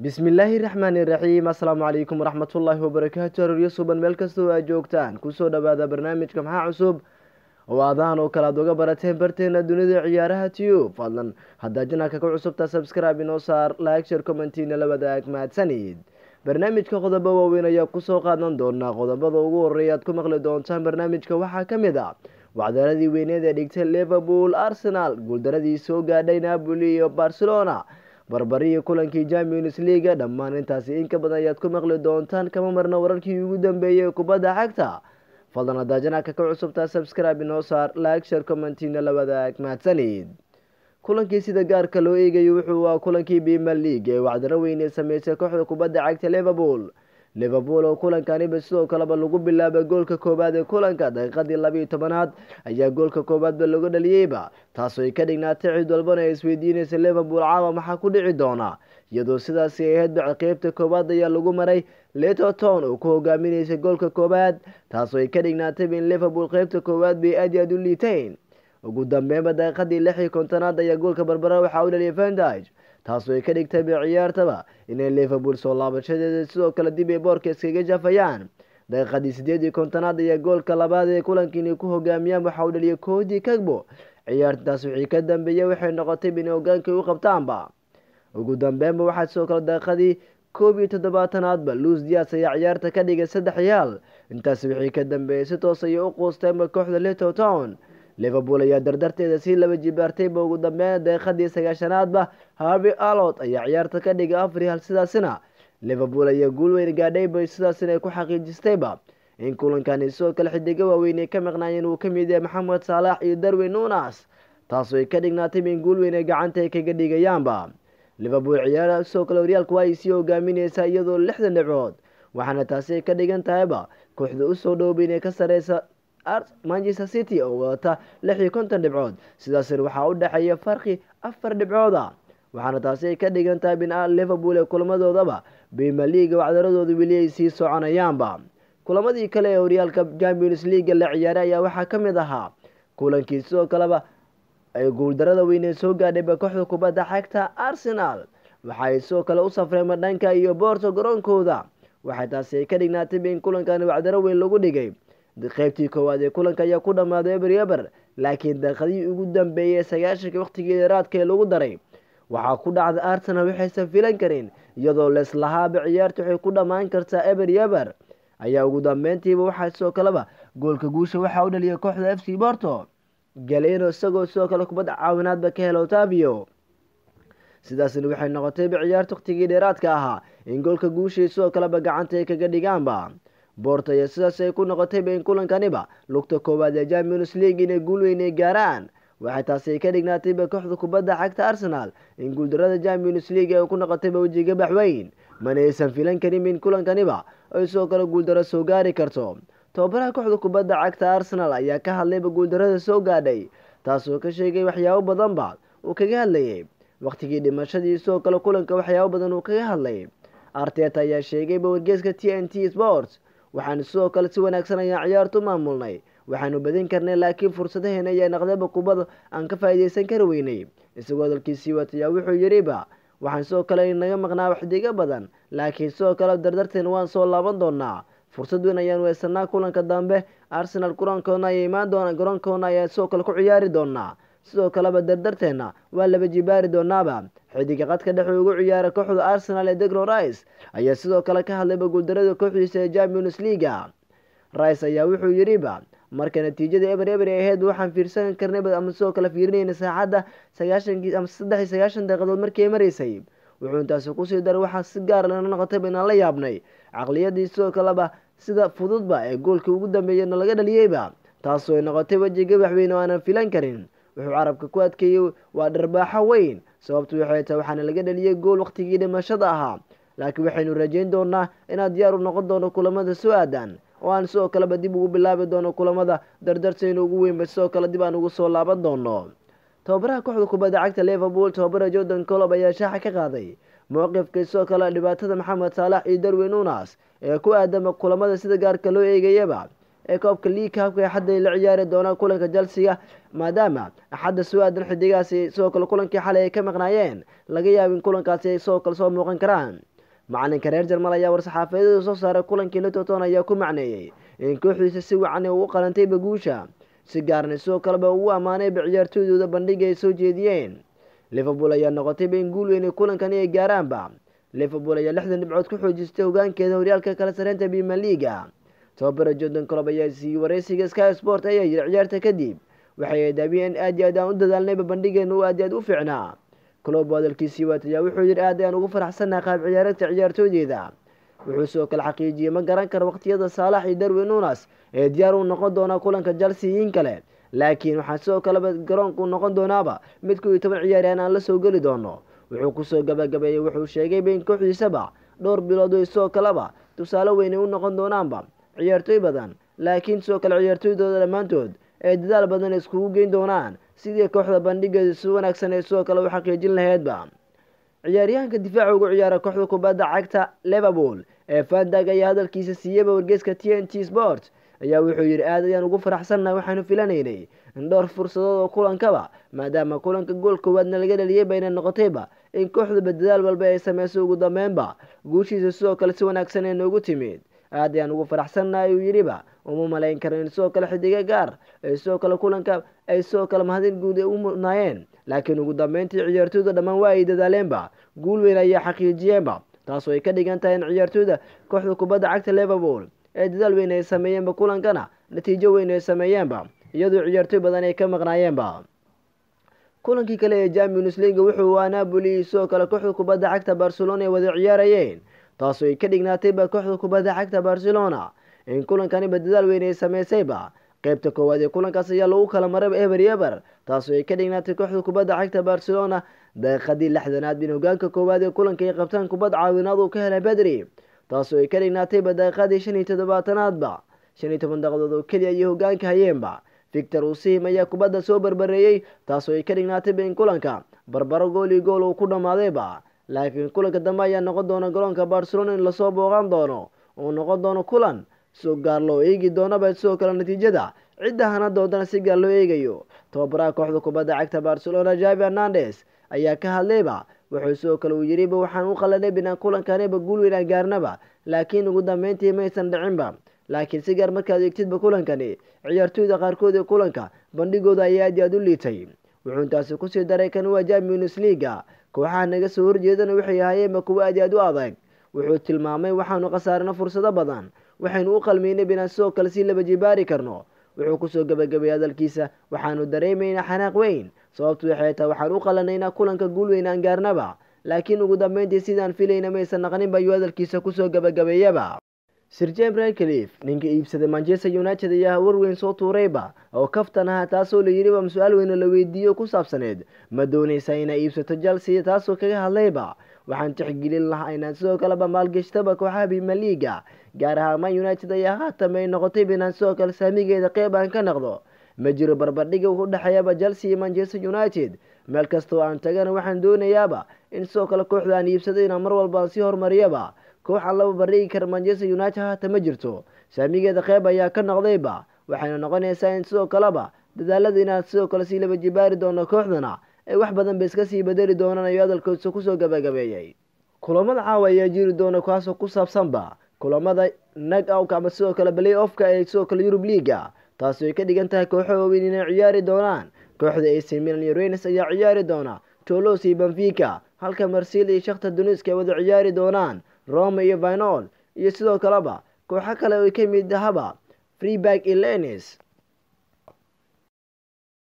bismillaahi raxmaani raxiim assalaamu calaykum waraxmatullaahi wabarakaatu arooryo suban meel kastoo aad ah, joogtaan kusoo dhowaada barnaamijka maxaa cusub oo aadahan oo kale aad uga barateen barteena dunida ciyaaraha tube fadlan haddaa janalka ka cusubta sabscribe inoo saar laagshar commentiina la wadaag mahadsanid barnaamijka qodobo waaweyn ayaa kusoo qaadan doonaa qodobada ugu horeeya aad ku maqli doontaan barnaamijka waxaa ka mid a ah. wacdaradii weyneed ee dhigtay liverpool arsenal guuldaradii soo gaadhay napoli iyo barcelona barbarihii kulankii champions leaga dhammaan intaasi in ka badan ayaad ku maqli doontaan kama marna wararkii ugu dambeeyey ee kubadda cagta fadlan haddaa ka cusubtaa sabscribe inoo saar laagshar commentina la wadaag mahadsanid kulankii sida gaarka loo eegayo wuxuu ah kulankii bima league ee wacdaro weyn ee sameysay kooxda kubadda cagta liverpool liverpool oo kulankaniba sidoo kaleba lagu bilaabay goolka koowaad ee kulanka daqiiqadii labiiyo tobanaad ayaa goolka koowaadba lagu dhaliyeyba taasoo ay ka dhignaatay cid walbana ay isweydiinaysa liverpool caawa maxaa ku dhici doonaa iyadoo sidaasi ay ahaydba qaybta koowaad ayaa lagu maray letoton oo ku hogaaminaysay goolka koowaad taasoo ay ka dhignaatayba in liverpool qeybta koowaad bay aad iyo aad u liitayn ugu dambeynba daqiiqadii lix iyo kontonaad ayaa goolka barbara waxaa u dhaliyay fandage taas ay ka dhigtayba ciyaartaba inay liverpool soo laabashadeeda sidoo kale dib ay boorka iskaga jafayaan daqiiqadii sideed iyo kontonaad ayaa goolka labaad ee kulankiina ku hogaamiyaan waxa uu dhaliyay koodi kagbo ciyaartaas wixii ka dambeeyay waxay noqotayba inay hogaankay u qabtaanba ugu dambeenba waxaa sidoo kale daqiiqadii koob iyo toddobaatanaadba luus dias ayaa ciyaarta ka dhigay saddex yaal intaas wixii ka dambeeyay si toos ayay u quusteenba kooxda little town liverpool ayaa dardarteeda sii laba jibaartayba ugu dambeyn deeqadii sagaashanaadba harvey alot ayaa ciyaarta ka dhigay afar hal sidaasina liverpool ayaa guulweyn gaadhayba sidaasina ay ku xaqiijistayba in kulankani sidoo kale xidigo waaweyn ay ka maqnaayeen uu ka mid yahay maxamed saalax iyo darwin nunas taasoo ay ka dhignaatayba in guulweyn ay gacanta ay kaga dhigayaanba liverpool ciyaara sidoo kale horyaalku ay sii hogaamineysaa iyadoo lixdan dhicood waxaana taasi ay ka dhigan tahayba kooxda usoo dhowba inay ka sareysa manchester city oo wadata lix iyo konton dhibcood sidaasna waxaa u dhexeeya farqi afar dhibcooda ah. waxaana taasi ay ka dhigan tahay binca liverpool ee kulamadoodaba bima leaga wacdaradooda weli ay sii soconayaanba kulamadii kale ee horyaalka champions leaga la ciyaaray ayaa waxaa ka mid ahaa kulankii sidoo kaleba ay guuldarada weynee soo gaadhayba kooxda kubadda xagta arsenal waxa ay sidoo kale u safreen madhanka iyo boorto garoonkooda waxay taasi ay ka dhignaatay in kulankan wacdaro weyn lagu dhigay qaybtii koowaad ee kulanka ayaa ku dhammaaday eber eber laakiin daqiiqadihii ugu dambeeyay sagaashanka dheeraadka ee lagu daray waxaa ku dhacday arsenal waxaysan filan karin iyadoo leeslahaaba ciyaarta waxay ku dhammaan kartaa eber eber ayaa ugu dambeyntiiba waxaa sidoo kaleba goolka guusha waxaa u dhaliyay kooxda f c borto galeno isagoo sidoo kale kubadda caawinaadba ka hela otavio sidaasna waxay noqotayba ciyaarta waqtigii dheeraadka ahaa in goolka guushii sidoo kaleba gacanta ay kaga dhigaanba sidaas ay ku noqotay bain kulankaniba lugta koowaad ee champions league inay guul ay gaaraan waxay taasi ka dhignaatayba kooxda kubadda cagta arsenal in guuldarada champions league ay ku noqotayba wejiga baxweyn mana aysan filan karin in kulankaniba oy sidoo kale guuldaro soo gaari karto tobabaraha kooxda kubadda cagta arsenal ayaa ka hadlayba guuldarada soo gaadhay taasoo ka sheegay waxyaabo badanba uu kaga hadlayay wakhtigii dhimashadii sidoo kale kulanka waxyaabo badan uu kaga hadlay arteta ayaa sheegayba wargeeska t n t sports waxaanu sidoo kale si wanaagsan ayaa ciyaartu maamulnay waxaanu badin karnay laakiin fursadaheena ayaa naqdaba kubad aan ka faa'iidaysan kari weynay isagoo hadalkiisii wata ayaa wuxuu yidhiba waxaan sidoo kale inaga maqnaa waxdiga badan laakiin sidoo kale dardarteen waan soo laaban doonaa fursad weyn ayaanu haysanaa kulanka dambe arsenal garoonkoona ay imaan doon garoonkoona ayaa sidoo kale ku ciyaari doonaa sidoo kaleba dardarteenna waa laba jibaari doonaaba xidiga qadka dhexe ugu ciyaara kooxda arsenal ee degron rice ayaa sidoo kale ka hadlayba guuldarada kooxdiisa ee champions leaga rice ayaa wuxuu yidhiba marka natiijada eber eber ee aheyd waxaan fiirsan karnay ama sidoo kale fiirinayna saacadda sagaashankii sagaashan daqiiqadood markii maraysay wuxuu intaasi kusii daray waxaa si gaar ah lana noqotayba inaan la yaabnay caqliyadii sidoo kaleba sida fududba ee goolkii ugu dambeeyana laga dhaliyeyba taasoo ay noqotay wejiga waxweyne oo aanan filan karin wuxuu carabka ku adkeeyey waa dharbaaxo weyn sababtu waxay ah tahay waxaana laga dhaliyey gool wakhtigii dhimashada ahaa laakiin waxaynu rajayn doonaa inaad diyaar u noqon doono kulamada soo aadan oo aan sidoo kaleba dib ugu bilaabi doono kulamada dardartaynu ugu weynba sidoo kale dib aan ugu soo laaban doono tababaraha kooxda kubadda cagta liverpool tababara jordan colob ayaa shaaxa ka qaaday mowqifka sidoo kale dhibaatada maxamed saalax iyo darwin unas ee ku aadama kulamada sida gaarka loo eegayaba ee koobka liiga habka xadda la ciyaari doonaan kulanka chelsiga maadaama axadda soo-aadan xidigaasi sidoo kale kulankii xalay ay ka maqnaayeen laga yaabin kulankaasi ay sidoo kale soo muuqan karaan macalinka reer jarmal ayaa war-saxaafiyadadu soo saaray kulankii litoton ayaa ku macneeyey in kooxdiisa si wacan uu qalantayba guusha si gaarna sidoo kaleba ugu ammaanayba ciyaartooydooda bandhiga ay soo jeediyeen liverpool ayaa noqotayba in guul weyn ay kulankani ay gaaraanba liverpool ayaa lixdan dhibcood ku xoojistay hogaankeeda horyaalka kale sareenta bima tababara jordan colob ayaa siiyey wareysiga sky sport ayaa yidhi ciyaarta kadib waxay eedaamiyey in aad iyo aad aan u dadaalnayba bandhigeena uu aad iyo aad u fiicnaa colob hadalkiisii waataya wuxuu yidhi aad ayaan ugu faraxsannaha qaab ciyaareedka ciyaartoodeeda wuxuu sidoo kale xaqiijiyey ma garan kara waqtiyada saalax iyo darwin nunas ee diyaar uu noqon doonaa kulanka jalsiyiin kale laakiin waxaa sidoo kaleba garoonku noqon doonaaba mid ku iyo toban ciyaaryahan aan la soo geli doono wuxuu kusoo gabagabeeyey wuxuu sheegayba in kooxdiisaba dhowr bilood oo sidoo kaleba tusaale weynay u noqon doonaanba ciyaartooy badan laakiin sidoo kale ciyaartooydooda dhammaantood ay dadaal badan iskugu geyn doonaan sidii kooxda bandhigeeda si wanaagsan ay sidoo kale u xaqiijin laheydba ciyaaryahanka difaaca ugu ciyaara kooxda kubadda cagta liverpool ee fandag ayaa hadalkiisa siiyeyba wargeyska t n t sport ayaa wuxuu yidhi aad ayaan ugu faraxsannahay waxaanu filanaynay in dhowr fursadood oo kulankaba maadaama kulanka gool koowaadna laga dhaliyey bayna noqotayba in kooxduba dadaal walba ay samayso ugu dambeynba guushiisa sidoo kale si wanaagsan ee noogu timid aad ayaan ugu faraxsannaha uu yidhiba uma malayn karin sidoo kale xidiga gaar ay sidoo kale kulanka ay sidoo kale mahadin guud ay u mudnaayeen laakiin ugu dambeyntii ciyaartooyda dhammaan waa ay dadaaleenba guul weyn ayay xaqiijiyeenba taasoo ay ka dhigan tahay in ciyaartooyda kooxda kubadda cagta liverpool ee dadaal weyn ay sameeyeenba kulankana natiijo weyn ay sameeyeenba iyadoo ciyaartoy badan ay ka maqnaayeenba kulankii kale ee jampions leaga wuxuu waa napoli sidoo kale kooxda kubadda cagta barcelona ay wada ciyaarayeen taasoo ay ka dhignaatayba kooxda kubadda cagta barcelona in kulankani dadaal weyn ay sameysayba qeybta koowaad ee kulankaas ayaa lagu kala marayba eber yeber taasoo ay ka dhignaatay kooxda kubadda cagta barcelona daqiiqadii lixdanaad bin hogaanka koowaad ee kulanka ay qabtaan kubad caawinaad uu ka helay bedri taasoo ay ka dhignaatayba daqiiqadii shan iyo toddobaatanaadba shan iyo toban daqadood oo keliya iyo hogaanka hayeenba victor usihim ayaa kubadda soo barbareeyey taasoo ay ka dhignaatayba in kulanka barbaro gool iyo gool uu ku dhammaadayba laakiin kulanka dambe ayaa noqon doona garoonka barcelona in lasoo booqan doono uu noqon doono kulan soo gaar loo eegi doonaba sidoo kale natiijada cidda hana doodana si gaar loo eegayo tobabaraha kooxda kubadda cagta barcelona javi hernandes ayaa ka hadlayba wuxuu sidoo kale uu yidhiba waxaan u qalanay binaan kulankaneba guul weynaan gaarnaba laakiin ugu dambeyntii maysan dhicinba laakiin si gaar markaad eegtidba kulankani ciyaartooyda qaarkood ee kulanka bandhigooda ayaa aad i aad u liitay wuxuu intaasi kusii daray kan waa jaab munis liiga kooxaha naga soo horjeedana waxay ahaayeenba kuwo aad i aad u adag wuxuu tilmaamay waxaanu khasaarno fursado badan waxaynu u qalmaynay binaan sidoo kale sii laba jibaari karno wuxuu kusoo gabagabayay hadalkiisa waxaanu dareemaynaa xanaaq weyn sababtu waxay tahay waxaan u qalanaynaa kulanka guul weyn aan gaarnaba laakiin ugu dambeyntii sidaan filayna maysan naqnin ba ayuu hadalkiisa kusoo gabagabeeyaba sirje brikelif ninka iibsaday manchester united ayaa war weyn soo tuurayba oo kaftan ah taasoo la yidhiba mas-aal weyna la weydiiyo ku saabsaneed ma doonaysaa inaa iibsato chelsea taasoo kaga hadlayba waxaan tixgelin lahaa inaad sidoo kaleba maalgeshtaba kooxaha bimaliga gaar ahaa man united ayaa haatan ay noqotay binaan sidoo kale saamigeeda qeyb aan ka noqdo ma jiro barbardhiga u dhexeeyaba chelsea iyo manchester united meel kastoo aan tagana waxaan doonayaaba in sidoo kale kooxda aan iibsado inaan mar walba aan sii horumariyaba koox laba bareegi kara manchester united haatan ma jirto saamigeeda qeyb ayaa ka noqdayba waxayna noqonaysaa in sidoo kaleba dadaalada inaan sidoo kale sii laba jibaari doono kooxdana ay wax badanba iska sii bedeli doonaan ayuu hadalkoosa kusoo gabagabeeyey kulamada caawa ayaa jiri doona kaasoo ku saabsanba kulamada nag awka ama sidoo kale balay ofka ee sidoo kale yurub liiga taasi ay ka dhigan tahay kooxo waaweyn inay ciyaari doonaan kooxda ac milan iyo reynes ayaa ciyaari doona tolos iyo benfica halka marsil iyo shakta duniska ay wada ciyaari doonaan rome iyo vinol iyo sidoo kaleba kooxo kale ay ka mid ahaba freeburg iyo lenes